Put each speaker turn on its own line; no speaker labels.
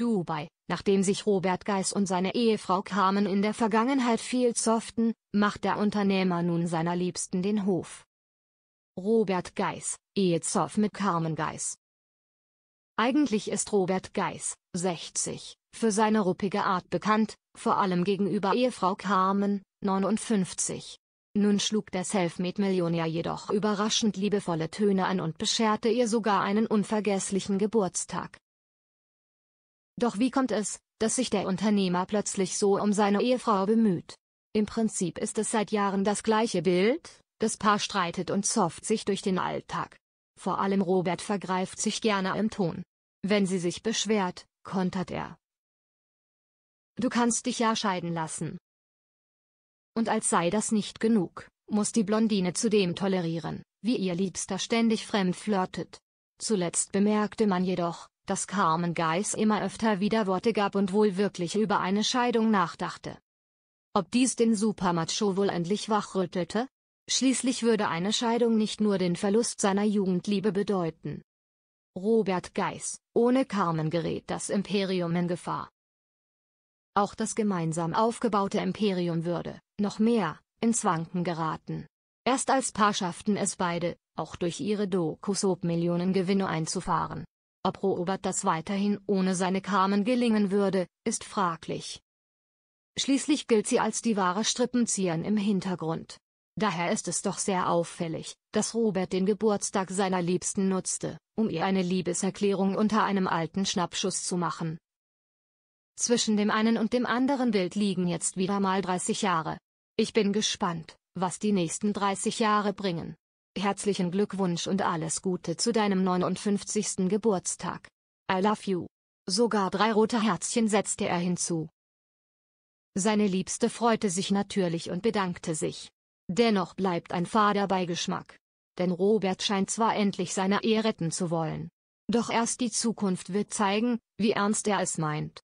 Dubai, nachdem sich Robert Geis und seine Ehefrau Carmen in der Vergangenheit viel zoften, macht der Unternehmer nun seiner Liebsten den Hof. Robert Geis, Ehezoff mit Carmen Geis. Eigentlich ist Robert Geis, 60, für seine ruppige Art bekannt, vor allem gegenüber Ehefrau Carmen, 59. Nun schlug der Selfmade-Millionär jedoch überraschend liebevolle Töne an und bescherte ihr sogar einen unvergesslichen Geburtstag. Doch wie kommt es, dass sich der Unternehmer plötzlich so um seine Ehefrau bemüht? Im Prinzip ist es seit Jahren das gleiche Bild, das Paar streitet und zofft sich durch den Alltag. Vor allem Robert vergreift sich gerne im Ton. Wenn sie sich beschwert, kontert er. Du kannst dich ja scheiden lassen. Und als sei das nicht genug, muss die Blondine zudem tolerieren, wie ihr Liebster ständig fremd flirtet. Zuletzt bemerkte man jedoch, dass Carmen Geiss immer öfter wieder Worte gab und wohl wirklich über eine Scheidung nachdachte. Ob dies den Supermacho wohl endlich wachrüttelte? Schließlich würde eine Scheidung nicht nur den Verlust seiner Jugendliebe bedeuten. Robert Geiss, ohne Carmen gerät das Imperium in Gefahr. Auch das gemeinsam aufgebaute Imperium würde, noch mehr, ins Wanken geraten. Erst als Paar schafften es beide, auch durch ihre Doku-Soap Millionengewinne einzufahren. Ob Robert das weiterhin ohne seine Carmen gelingen würde, ist fraglich. Schließlich gilt sie als die wahre Strippenzieherin im Hintergrund. Daher ist es doch sehr auffällig, dass Robert den Geburtstag seiner Liebsten nutzte, um ihr eine Liebeserklärung unter einem alten Schnappschuss zu machen. Zwischen dem einen und dem anderen Bild liegen jetzt wieder mal 30 Jahre. Ich bin gespannt, was die nächsten 30 Jahre bringen. Herzlichen Glückwunsch und alles Gute zu deinem 59. Geburtstag. I love you. Sogar drei rote Herzchen setzte er hinzu. Seine Liebste freute sich natürlich und bedankte sich. Dennoch bleibt ein fader Beigeschmack. Denn Robert scheint zwar endlich seine Ehe retten zu wollen. Doch erst die Zukunft wird zeigen, wie ernst er es meint.